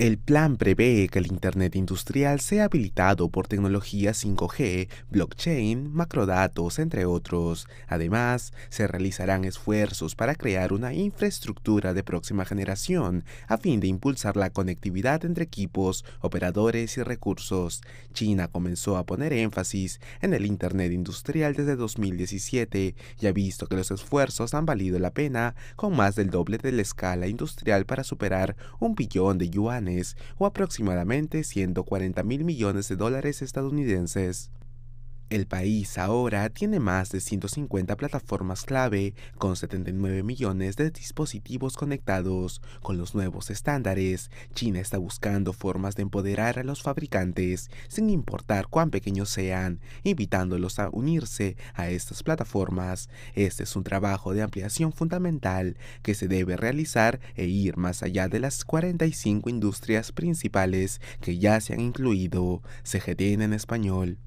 El plan prevé que el Internet industrial sea habilitado por tecnologías 5G, blockchain, macrodatos, entre otros. Además, se realizarán esfuerzos para crear una infraestructura de próxima generación a fin de impulsar la conectividad entre equipos, operadores y recursos. China comenzó a poner énfasis en el Internet industrial desde 2017 y ha visto que los esfuerzos han valido la pena con más del doble de la escala industrial para superar un billón de yuanes o aproximadamente 140 mil millones de dólares estadounidenses. El país ahora tiene más de 150 plataformas clave con 79 millones de dispositivos conectados. Con los nuevos estándares, China está buscando formas de empoderar a los fabricantes, sin importar cuán pequeños sean, invitándolos a unirse a estas plataformas. Este es un trabajo de ampliación fundamental que se debe realizar e ir más allá de las 45 industrias principales que ya se han incluido. CGTN en español.